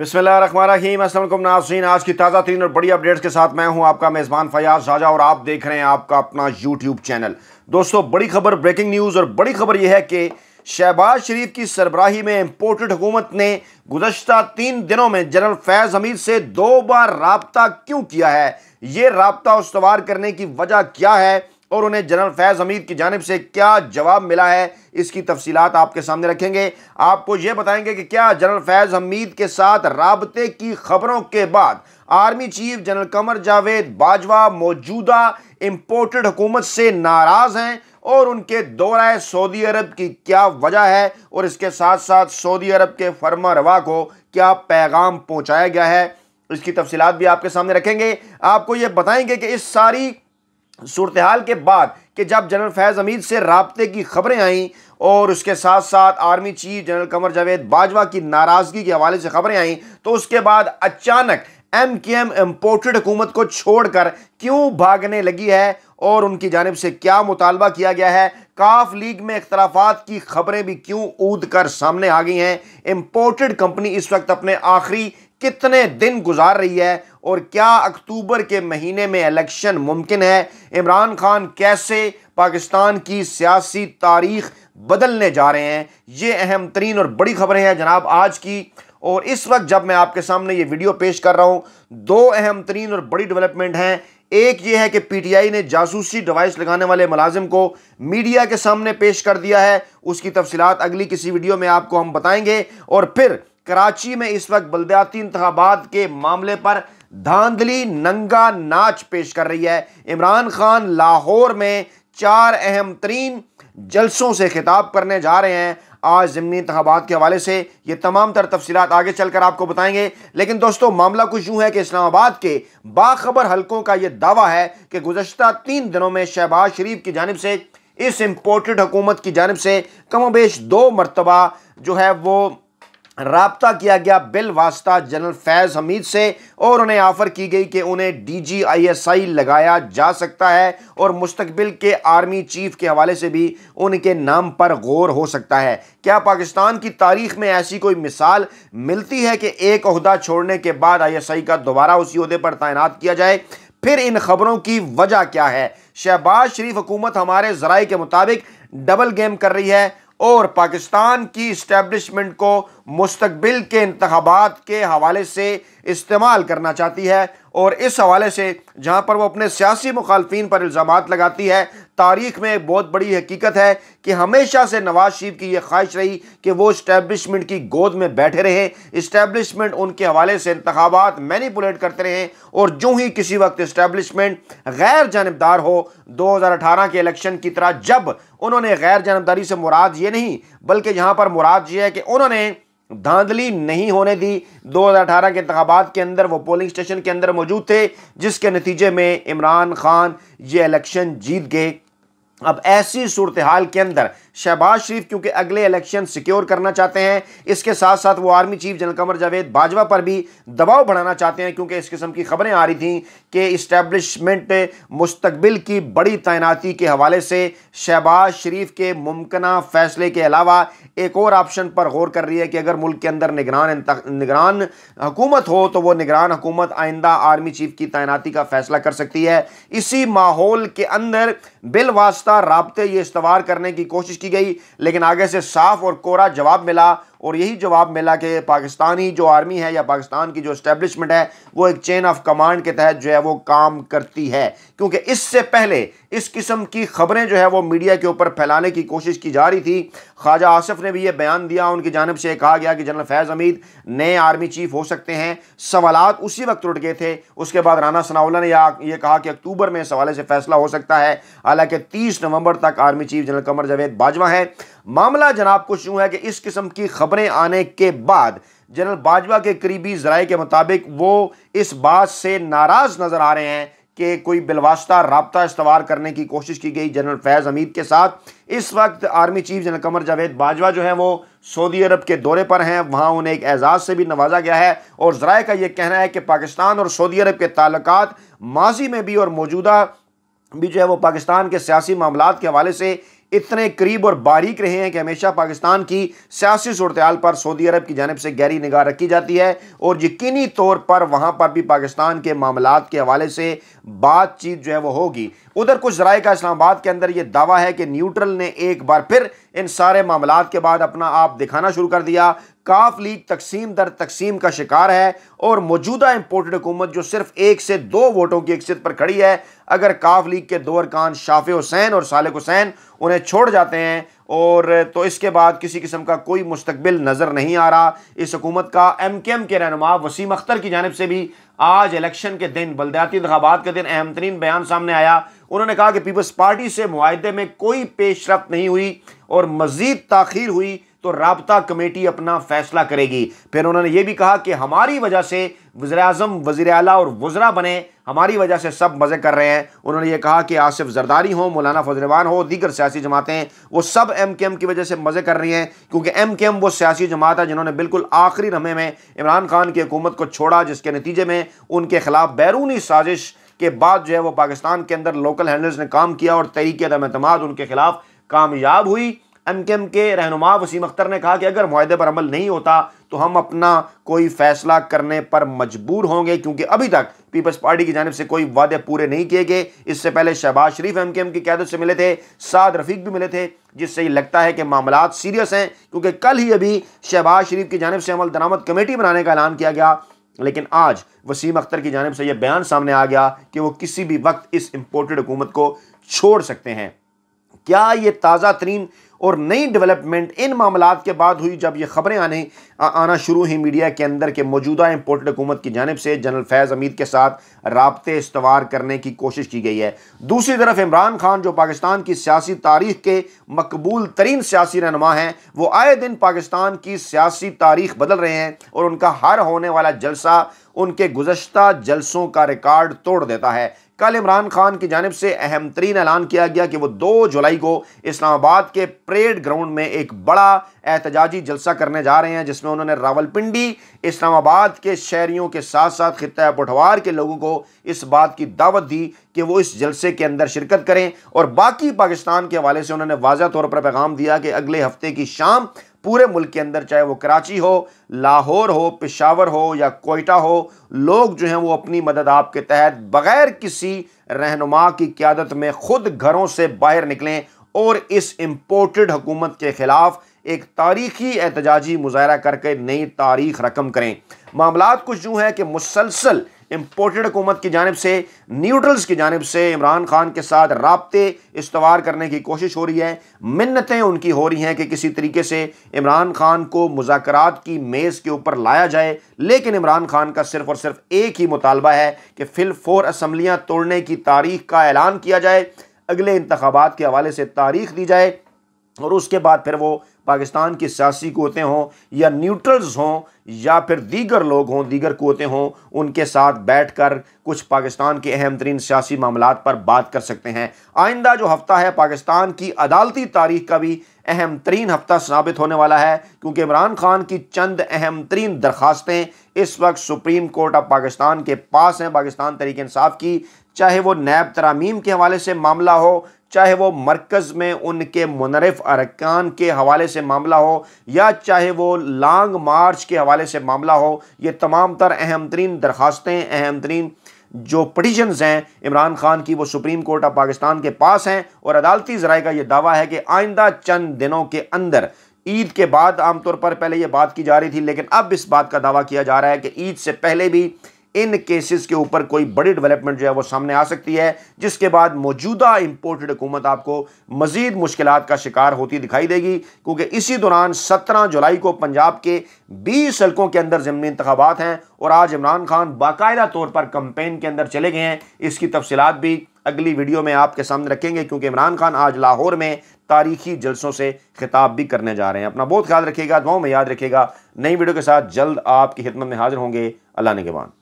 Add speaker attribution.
Speaker 1: बिसमीम असल नासरीन आज की ताज़ा तरीन और बड़ी अपडेट्स के साथ मैं हूं आपका मेज़बान फयाज राजा और आप देख रहे हैं आपका अपना यूट्यूब चैनल दोस्तों बड़ी खबर ब्रेकिंग न्यूज़ और बड़ी खबर यह है कि शहबाज शरीफ की सरबराही में इम्पोर्टेड हुकूमत ने गुजशत तीन दिनों में जनरल फैज़ हमीद से दो बार रबता क्यों किया है ये रबता उसवार करने की वजह क्या है और उन्हें जनरल फैज़ हमीद की जानब से क्या जवाब मिला है इसकी तफसीत आपके सामने रखेंगे आपको यह बताएंगे कि क्या जनरल फैज़ हमीद के साथ रबते की खबरों के बाद army chief general Qamar Javed Bajwa मौजूदा इम्पोर्टेड हुकूमत से नाराज़ हैं और उनके दौरा सऊदी अरब की क्या वजह है और इसके साथ साथ सऊदी अरब के फर्मा रवा को क्या पैगाम पहुंचाया गया है इसकी तफसीत भी आपके सामने रखेंगे आपको ये बताएंगे कि इस सारी सूरत हाल के बाद कि जब जनरल फैज़ हमीद से रबते की खबरें आईं और उसके साथ साथ army chief general Qamar Javed Bajwa की नाराज़गी के हवाले से खबरें आईं तो उसके बाद अचानक एम के एम इम्पोर्टेड हुकूमत को छोड़कर क्यों भागने लगी है और उनकी जानब से क्या मुतालबा किया गया है काफ लीग में अख्तलाफात की खबरें भी क्यों ऊद कर सामने आ गई हैं इम्पोर्टेड कंपनी इस वक्त अपने आखिरी कितने दिन गुजार रही है और क्या अक्टूबर के महीने में इलेक्शन मुमकिन है इमरान खान कैसे पाकिस्तान की सियासी तारीख बदलने जा रहे हैं ये अहम तरीन और बड़ी खबरें हैं जनाब आज की और इस वक्त जब मैं आपके सामने ये वीडियो पेश कर रहा हूँ दो अहम तरीन और बड़ी डेवलपमेंट हैं एक ये है कि पीटीआई ने जासूसी डिवाइस लगाने वाले मुलाजिम को मीडिया के सामने पेश कर दिया है उसकी तफसीत अगली किसी वीडियो में आपको हम बताएंगे और फिर कराची में इस वक्त बलदयाती इंतबात के मामले पर धांधली नंगा नाच पेश कर रही है इमरान खान लाहौर में चार अहम तरीन जलसों से खिताब करने जा रहे हैं आज ज़मनी इंतबात के हवाले से ये तमाम तर तफसीत आगे चल कर आपको बताएंगे लेकिन दोस्तों मामला कुछ यूँ है कि इस्लामाबाद के बाखबर हलकों का यह दावा है कि गुजशत तीन दिनों में शहबाज शरीफ की जानब से इस इम्पोर्टेड हुकूमत की जानब से कमोबेश दो मरतबा जो है वो रबता किया गया बिल वास्ता जनरल फैज़ हमीद से और उन्हें ऑफ़र की गई कि उन्हें D G I S I लगाया जा सकता है और मुस्तबिल के आर्मी चीफ के हवाले से भी उनके नाम पर गौर हो सकता है क्या पाकिस्तान की तारीख में ऐसी कोई मिसाल मिलती है कि एक अहदा छोड़ने के बाद आई एस आई का दोबारा उसी अहदे पर तैनात किया जाए फिर इन खबरों की वजह क्या है शहबाज शरीफ हुकूमत हमारे जराए के मुताबिक डबल गेम कर रही है और पाकिस्तान की इस्टेब्लिशमेंट को मुस्तबिल के इंतबात के हवाले से इस्तेमाल करना चाहती है और इस हवाले से जहाँ पर वो अपने सियासी मुखालफन पर इल्ज़ाम लगाती है तारीख में एक बहुत बड़ी हकीकत है कि हमेशा से नवाज शरीफ की यह ख्वाहिश रही कि वो इस्टेब्लिशमेंट की गोद में बैठे रहे इस्टेब्लिशमेंट उनके हवाले से इंतबात मैनिपुलेट करते रहे और जो ही किसी वक्त इस्टेब्लिशमेंट गैर जानबदार हो 2018 के इलेक्शन की तरह जब उन्होंने गैर जानबदारी से मुराद ये नहीं बल्कि यहाँ पर मुराद ये है कि उन्होंने धांधली नहीं होने दी 2018 के इंतबात के अंदर वो पोलिंग स्टेशन के अंदर मौजूद थे जिसके नतीजे में इमरान खान ये इलेक्शन जीत गए अब ऐसी सूरत हाल के अंदर शहबाज शरीफ क्योंकि अगले इलेक्शन सिक्योर करना चाहते हैं इसके साथ साथ वो army chief general Qamar Javed Bajwa पर भी दबाव बढ़ाना चाहते हैं क्योंकि इस किस्म की खबरें आ रही थी कि इस्टेब्लिशमेंट मुस्तबिल की बड़ी तैनाती के हवाले से शहबाज शरीफ के मुमकिन फैसले के अलावा एक और ऑप्शन पर गौर कर रही है कि अगर मुल्क के अंदर निगरान निगरान हुकूमत हो तो वो निगरान हुकूमत आइंदा आर्मी चीफ की तैनाती का फैसला कर सकती है इसी माहौल के अंदर बिलवास्ता रबते ये इस्तवार करने की कोशिश की गई लेकिन आगे से साफ और कोरा जवाब मिला और यही जवाब मिला कि पाकिस्तानी जो आर्मी है या पाकिस्तान की जो इस्टेब्लिशमेंट है वो एक चेन ऑफ कमांड के तहत जो है वो काम करती है क्योंकि इससे पहले इस किस्म की खबरें जो है वो मीडिया के ऊपर फैलाने की कोशिश की जा रही थी ख्वाजा आसफ ने भी ये बयान दिया उनकी जानब से कहा गया कि जनरल फैज़ हमीद नए आर्मी चीफ हो सकते हैं सवाल उसी वक्त उठ गए थे उसके बाद राना सनाउल्ला ने यह कहा कि अक्टूबर में इस हवाले से फैसला हो सकता है हालांकि तीस नवंबर तक army chief general Qamar Javed Bajwa हैं मामला जनाब कुछ यूं है कि इस किस्म की खबरें आने के बाद जनरल बाजवा के करीबी जराए के मुताबिक वो इस बात से नाराज़ नज़र आ रहे हैं कि कोई बिलवास्ता रबता इस्तवार करने की कोशिश की गई जनरल फैज़ हमीद के साथ इस वक्त army chief general Qamar Javed Bajwa जो है वो सऊदी अरब के दौरे पर हैं वहाँ उन्हें एक एजाज़ से भी नवाजा गया है और ज़राए का ये कहना है कि पाकिस्तान और सऊदी अरब के ताल्लुक माजी में भी और मौजूदा भी जो है वो पाकिस्तान के सियासी मामला के हवाले से इतने करीब और बारीक रहे हैं कि हमेशा पाकिस्तान की सियासी सूरत पर सऊदी अरब की जानब से गहरी निगाह रखी जाती है और यकीनी तौर पर वहाँ पर भी पाकिस्तान के मामला के हवाले से बातचीत जो है वह होगी उधर कुछ जराए का इस्लामाबाद के अंदर यह दावा है कि न्यूट्रल ने एक बार फिर इन सारे मामला के बाद अपना आप दिखाना शुरू कर दिया काफ लीग तकसीम दर तकसीम का शिकार है और मौजूदा इम्पोर्टेड हुकूमत जो सिर्फ एक से दो वोटों की अक्सर पर खड़ी है अगर काफ लीग के दो अरकान शाफ़ हुसैन और सालिक हुसैन उन्हें छोड़ जाते हैं और तो इसके बाद किसी किस्म का कोई मुस्तबिल नज़र नहीं आ रहा इस हकूमत का एम के एम के रहनुमा वसीम अख्तर की जानब से भी आज इलेक्शन के दिन बलदयाती इंतबात के दिन अहम तरीन बयान सामने आया उन्होंने कहा कि पीपल्स पार्टी से माहदे में कोई पेशरफ नहीं हुई और मज़ीद तखीर हुई तो रबता कमेटी अपना फैसला करेगी फिर उन्होंने ये भी कहा कि हमारी वजह से वजर अजम वजीर अला और वज्रा बने हमारी वजह से सब मज़े कर रहे हैं उन्होंने ये कहा कि आसिफ जरदारी हो मौलाना फजलवान हो दीगर सियासी जमातें वो सब एम के एम की वजह से मज़े कर रही हैं क्योंकि एम के एम वो सियासी जमात है जिन्होंने बिल्कुल आखिरी रमे में इमरान खान की हुकूमत को छोड़ा जिसके नतीजे में उनके खिलाफ बैरूनी साजिश के बाद जो है वो पाकिस्तान के अंदर लोकल हैंडल्स ने काम किया और तहरीक अदम अतमाद उनके खिलाफ कामयाब हुई एम के एम के रहनुमा वसीम अख्तर ने कहा कि अगर माहे पर अमल नहीं होता तो हम अपना कोई फैसला करने पर मजबूर होंगे क्योंकि अभी तक पीपल्स पार्टी की जानब से कोई वादे पूरे नहीं किए गए इससे पहले Shehbaz Sharif M K M की क्यादत से मिले थे साद रफीक भी मिले थे जिससे ये लगता है कि मामला सीरियस हैं क्योंकि कल ही अभी शहबाज शरीफ की जानब से अमल दरामद कमेटी बनाने का ऐलान किया गया लेकिन आज वसीम अख्तर की जानब से यह बयान सामने आ गया कि वो किसी भी वक्त इस इम्पोर्टेड हुकूमत को छोड़ सकते हैं क्या ये ताज़ा तरीन और नई डेवलपमेंट इन मामला के बाद हुई जब ये खबरें आने आना शुरू हुई मीडिया के अंदर के मौजूदा इम्पोर्टेड हुकूमत की जानब से जनरल फैज़ अमीद के साथ रबते इस्तवार करने की कोशिश की गई है दूसरी तरफ इमरान खान जो पाकिस्तान की सियासी तारीख के मकबूल तरीन सियासी रहनमा हैं वो आए दिन पाकिस्तान की सियासी तारीख बदल रहे हैं और उनका हर होने वाला जलसा उनके गुजशत जलसों का रिकॉर्ड तोड़ देता है कल इमरान खान की जानब से अहम तरीन ऐलान किया गया कि वह दो जुलाई को इस्लामाबाद के परेड ग्राउंड में एक बड़ा एहतजाजी जलसा करने जा रहे हैं जिसमें उन्होंने रावलपिंडी इस्लामाबाद के शहरीों के साथ साथ खत्ता पठवार के लोगों को इस बात की दावत दी कि वो इस जलसे के अंदर शिरकत करें और बाकी पाकिस्तान के हवाले से उन्होंने वाजह तौर पर पैगाम दिया कि अगले हफ्ते की शाम पूरे मुल्क के अंदर चाहे वो कराची हो लाहौर हो पेशावर हो या कोयटा हो लोग जो हैं वो अपनी मदद आपके तहत बग़ैर किसी रहनुमा की क्यादत में ख़ुद घरों से बाहर निकलें और इस इम्पोर्टेड हुकूमत के ख़िलाफ़ एक तारीखी एहतजाजी मुजाहरा करके नई तारीख रकम करें मामला कुछ यूँ हैं कि मुसलसल इम्पोर्टेड हुकूमत की जानब से न्यूट्रल्स की जानब से इमरान खान के साथ रबते इस्तवार करने की कोशिश हो रही है मन्नतें उनकी हो रही हैं कि किसी तरीके से इमरान खान को मुजाकर की मेज़ के ऊपर लाया जाए लेकिन इमरान खान का सिर्फ और सिर्फ एक ही मुतालबा है कि फिल फोर असम्बलियाँ तोड़ने की तारीख का ऐलान किया जाए अगले इंतबात के हवाले से तारीख दी जाए और उसके बाद फिर वो पाकिस्तान की सियासी कोतें हों या न्यूट्रल्स हों या फिर दीगर लोग हों दीगर कोतें हों उनके साथ बैठ कर कुछ पाकिस्तान के अहम तरीन सियासी मामला पर बात कर सकते हैं आइंदा जो हफ्ता है पाकिस्तान की अदालती तारीख का भी अहम तरीन हफ्ता साबित होने वाला है क्योंकि इमरान खान की चंद अहम तरीन दरखास्तें इस वक्त सुप्रीम कोर्ट ऑफ पाकिस्तान के पास हैं पाकिस्तान तरीके इंसाफ की चाहे वो नैब तरामीम के हवाले से मामला हो चाहे वो मरकज़ में उनके मुनरफ अरकान के हवाले से मामला हो या चाहे वो लॉन्ग मार्च के हवाले से मामला हो ये तमाम तर अहम तरीन दरख्वास्तें अहम तरीन जो पटिशनस हैं इमरान खान की वो सुप्रीम कोर्ट ऑफ पाकिस्तान के पास हैं और अदालती जराए का ये दावा है कि आइंदा चंद दिनों के अंदर ईद के बाद आमतौर पर पहले ये बात की जा रही थी लेकिन अब इस बात का दावा किया जा रहा है कि ईद से पहले भी इन केसेस के ऊपर कोई बड़ी डेवलपमेंट जो है वो सामने आ सकती है जिसके बाद मौजूदा इंपोर्टेड हुकूमत आपको मजीद मुश्किल का शिकार होती दिखाई देगी क्योंकि इसी दौरान सत्रह जुलाई को पंजाब के बीस हल्कों के अंदर ज़मनी इंतबात हैं और आज इमरान खान बाकायदा तौर पर कंपेन के अंदर चले गए हैं इसकी तफसीत भी अगली वीडियो में आपके सामने रखेंगे क्योंकि इमरान खान आज लाहौर में तारीखी जलसों से खिताब भी करने जा रहे हैं अपना बहुत ख्याल रखिएगा गाँव में याद रखिएगा नई वीडियो के साथ जल्द आपकी खिदमत में हाजिर होंगे अल्लाह ने के बाद